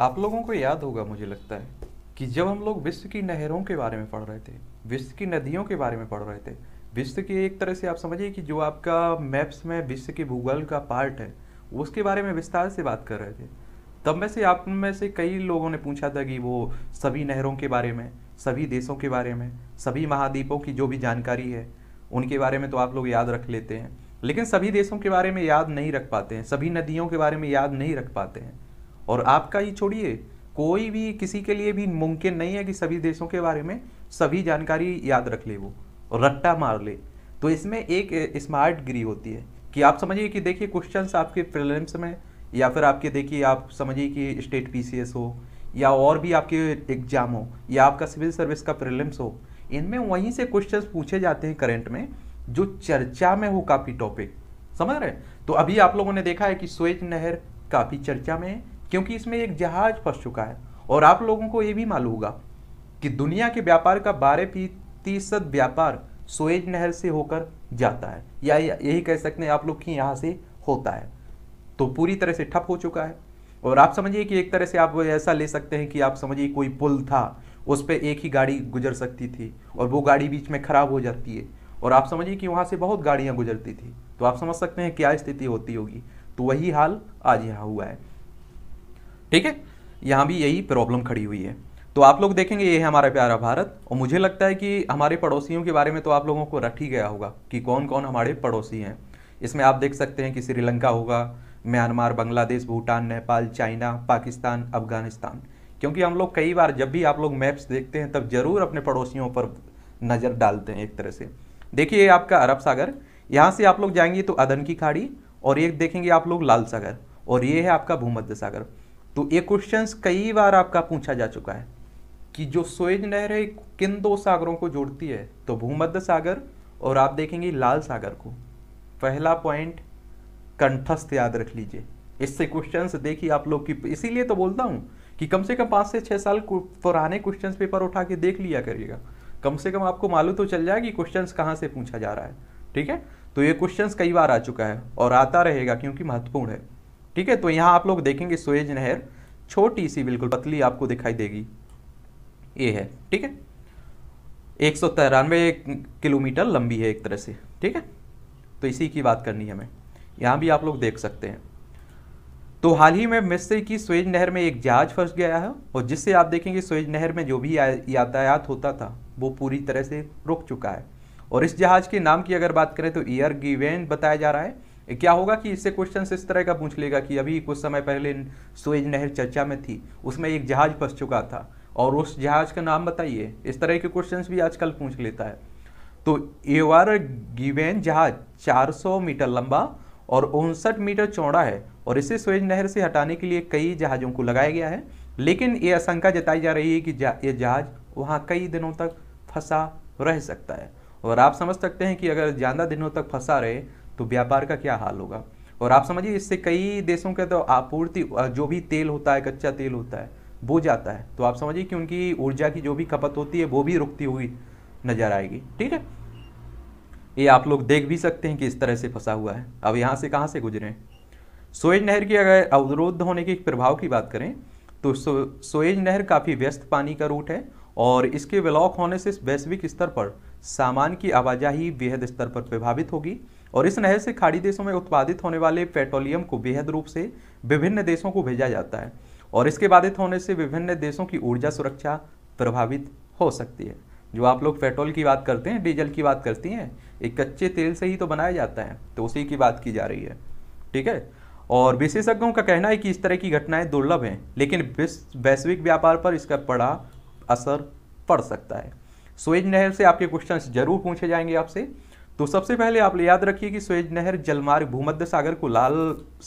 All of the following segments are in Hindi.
आप लोगों को याद होगा मुझे लगता है कि जब हम लोग विश्व की नहरों के बारे में पढ़ रहे थे विश्व की नदियों के बारे में पढ़ रहे थे विश्व की एक तरह से आप समझिए कि जो आपका मैप्स में विश्व के भूगोल का पार्ट है उसके बारे में विस्तार से बात कर रहे थे तब में से आप में से कई लोगों ने पूछा था कि वो सभी नहरों के बारे में सभी देशों के बारे में सभी महाद्वीपों की जो भी जानकारी है उनके बारे में तो आप लोग याद रख लेते हैं लेकिन सभी देशों के बारे में याद नहीं रख पाते हैं सभी नदियों के बारे में याद नहीं रख पाते हैं और आपका ही छोड़िए कोई भी किसी के लिए भी मुमकिन नहीं है कि सभी देशों के बारे में सभी जानकारी याद रख ले वो और रट्टा मार ले तो इसमें एक स्मार्ट गिरी होती है कि आप समझिए कि देखिए क्वेश्चन आपके प्रिलिम्स में या फिर आपके देखिए आप समझिए कि स्टेट पी हो या और भी आपके एग्जाम हो या आपका सिविल सर्विस का प्रिलिम्स हो इनमें वहीं से क्वेश्चंस पूछे जाते हैं करंट में जो चर्चा में हो काफ़ी टॉपिक समझ रहे तो अभी आप लोगों ने देखा है कि स्वेज नहर काफ़ी चर्चा में है क्योंकि इसमें एक जहाज फंस चुका है और आप लोगों को ये भी मालूम होगा कि दुनिया के व्यापार का बारह फीसद व्यापार सोएज नहर से होकर जाता है या यही कह सकते हैं आप लोग कि यहाँ से होता है तो पूरी तरह से ठप हो चुका है और आप समझिए कि एक तरह से आप ऐसा ले सकते हैं कि आप समझिए कोई पुल था उस पर एक ही गाड़ी गुजर सकती थी और वो गाड़ी बीच में ख़राब हो जाती है और आप समझिए कि वहाँ से बहुत गाड़ियाँ गुजरती थी तो आप समझ सकते हैं क्या स्थिति होती होगी तो वही हाल आज यहाँ हुआ है ठीक है यहाँ भी यही प्रॉब्लम खड़ी हुई है तो आप लोग देखेंगे ये है हमारा प्यारा भारत और मुझे लगता है कि हमारे पड़ोसियों के बारे में तो आप लोगों को रख ही गया होगा कि कौन कौन हमारे पड़ोसी हैं इसमें आप देख सकते हैं कि श्रीलंका होगा म्यांमार बांग्लादेश भूटान नेपाल चाइना पाकिस्तान अफगानिस्तान क्योंकि हम लोग कई बार जब भी आप लोग मैप्स देखते हैं तब ज़रूर अपने पड़ोसियों पर नज़र डालते हैं एक तरह से देखिए आपका अरब सागर यहाँ से आप लोग जाएंगे तो अदन की खाड़ी और एक देखेंगे आप लोग लाल सागर और ये है आपका भूमध्य सागर तो ये क्वेश्चन कई बार आपका पूछा जा चुका है कि जो सोएज नहर है किन दो सागरों को जोड़ती है तो भूमध्य सागर और आप देखेंगे लाल सागर को पहला पॉइंट कंठस्थ याद रख लीजिए इससे क्वेश्चंस देखिए आप लोग की इसीलिए तो बोलता हूँ कि कम से कम पाँच से छः साल पुराने क्वेश्चंस पेपर उठा के देख लिया करिएगा कम से कम आपको मालूम तो चल कि क्वेश्चन कहाँ से पूछा जा रहा है ठीक है तो ये क्वेश्चन कई बार आ चुका है और आता रहेगा क्योंकि महत्वपूर्ण है ठीक है तो यहाँ आप लोग देखेंगे सोएज नहर छोटी सी बिल्कुल पतली आपको दिखाई देगी ये है ठीक है एक सौ तिरानवे किलोमीटर लंबी है एक तरह से ठीक है तो इसी की बात करनी है हमें यहाँ भी आप लोग देख सकते हैं तो हाल ही में मिस्र की स्वेज नहर में एक जहाज फंस गया है और जिससे आप देखेंगे स्वेज नहर में जो भी यातायात होता था वो पूरी तरह से रुक चुका है और इस जहाज के नाम की अगर बात करें तो ईयर गिवेन बताया जा रहा है क्या होगा कि इससे क्वेश्चन इस तरह का पूछ लेगा कि अभी कुछ समय पहले सुएज नहर चर्चा में थी उसमें एक जहाज फंस चुका था और उस जहाज का नाम बताइए इस तरह के क्वेश्चन भी आजकल पूछ लेता है तो एवर गिवेन जहाज 400 मीटर लंबा और उनसठ मीटर चौड़ा है और इसे सुएज नहर से हटाने के लिए कई जहाज़ों को लगाया गया है लेकिन ये आशंका जताई जा रही है कि ये जहाज वहाँ कई दिनों तक फंसा रह सकता है और आप समझ सकते हैं कि अगर ज़्यादा दिनों तक फंसा रहे तो व्यापार का क्या हाल होगा और आप समझिए इससे कई देशों का तो आपूर्ति जो भी तेल होता है कच्चा तेल होता है वो जाता है तो आप समझिए कि उनकी ऊर्जा की जो भी खपत होती है वो भी रुकती हुई नज़र आएगी ठीक है ये आप लोग देख भी सकते हैं कि इस तरह से फंसा हुआ है अब यहाँ से कहाँ से गुजरें सोएज नहर की अगर अवरोध होने के प्रभाव की बात करें तो सोएज नहर काफ़ी व्यस्त पानी का रूट है और इसके ब्लॉक होने से वैश्विक स्तर पर सामान की आवाजाही बेहद स्तर पर प्रभावित होगी और इस नहर से खाड़ी देशों में उत्पादित होने वाले पेट्रोलियम को बेहद रूप से विभिन्न देशों को भेजा जाता है और इसके बाधित होने से विभिन्न देशों की ऊर्जा सुरक्षा प्रभावित हो सकती है जो आप लोग पेट्रोल की बात करते हैं डीजल की बात करती हैं एक कच्चे तेल से ही तो बनाया जाता है तो उसी की बात की जा रही है ठीक है और विशेषज्ञों का कहना है कि इस तरह की घटनाएं दुर्लभ हैं लेकिन वैश्विक व्यापार पर इसका बड़ा असर पड़ सकता है सोएज नहर से आपके क्वेश्चन जरूर पूछे जाएंगे आपसे तो सबसे पहले आप याद रखिए कि स्वेज नहर जलमार्ग भूमध्य सागर को लाल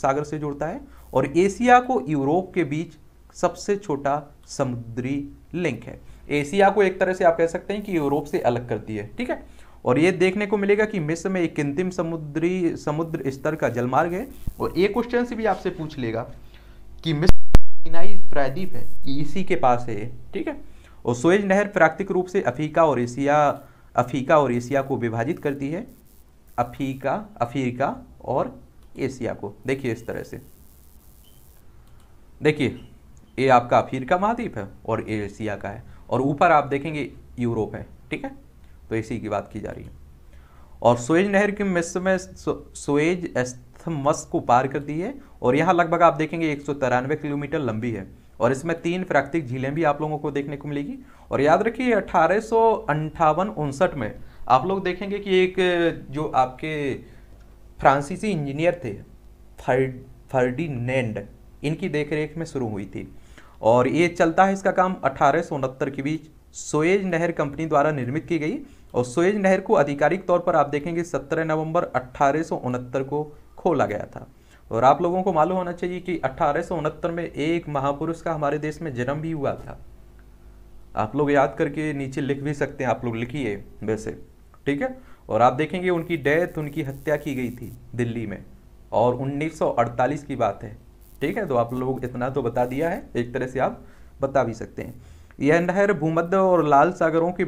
सागर से जोड़ता है और एशिया को यूरोप के बीच सबसे छोटा समुद्री लिंक है एशिया को एक तरह से आप कह सकते हैं कि यूरोप से अलग करती है ठीक है और ये देखने को मिलेगा कि मिस्र में एक अंतिम समुद्री समुद्र स्तर का जलमार्ग है और एक क्वेश्चन से भी आपसे पूछ लेगा कि मिस्र सिनाई प्रायद्वीप है इसी के पास है ठीक है और सोएज नहर प्राकृतिक रूप से अफ्रीका और एशिया अफ्रीका और एशिया को विभाजित करती है अफ्रीका अफ्रीका और एशिया को देखिए इस तरह से देखिए ये आपका अफ्रीका महाद्वीप है और एशिया का है और ऊपर आप देखेंगे यूरोप है ठीक है तो इसी की बात की जा रही है और सोएज नहर के मिस्र में सोएज एस्थमस को पार करती है और यहाँ लगभग आप देखेंगे एक किलोमीटर लंबी है और इसमें तीन प्राकृतिक झीलें भी आप लोगों को देखने को मिलेगी और याद रखिए अठारह सौ उनसठ में आप लोग देखेंगे कि एक जो आपके फ्रांसीसी इंजीनियर थे फर्डी नैंड इनकी देखरेख में शुरू हुई थी और ये चलता है इसका काम अठारह के बीच सोएज नहर कंपनी द्वारा निर्मित की गई और सोएज नहर को आधिकारिक तौर पर आप देखेंगे 17 नवंबर अट्ठारह को खोला गया था और आप लोगों को मालूम होना चाहिए कि अठारह में एक महापुरुष का हमारे देश में जन्म भी हुआ था आप लोग याद करके नीचे लिख भी सकते हैं आप लोग लिखिए वैसे ठीक है और आप देखेंगे उनकी डेथ उनकी हत्या की गई थी दिल्ली में और 1948 की बात है ठीक है तो आप लोग इतना तो बता दिया है एक तरह से आप बता भी सकते हैं यह नहर भूमध्य और लाल सागरों के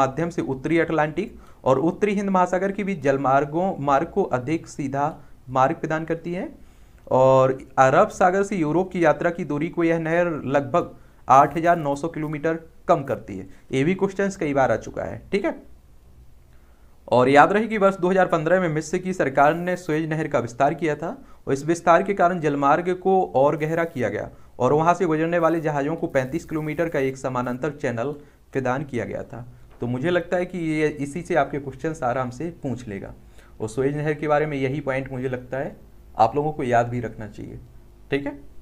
माध्यम से उत्तरी अटलांटिक और उत्तरी हिंद महासागर के बीच जलमार्गों मार्ग को अधिक सीधा मार्ग प्रदान करती है और अरब सागर से यूरोप की यात्रा की दूरी को यह नहर लगभग 8,900 किलोमीटर कम करती है ये भी क्वेश्चन कई बार आ चुका है ठीक है और याद रहे कि वर्ष 2015 में मिस्र की सरकार ने स्वेज नहर का विस्तार किया था और इस विस्तार के कारण जलमार्ग को और गहरा किया गया और वहां से गुजरने वाले जहाज़ों को 35 किलोमीटर का एक समानांतर चैनल प्रदान किया गया था तो मुझे लगता है कि ये इसी से आपके क्वेश्चन आराम से पूछ लेगा और सुएज नहर के बारे में यही पॉइंट मुझे लगता है आप लोगों को याद भी रखना चाहिए ठीक है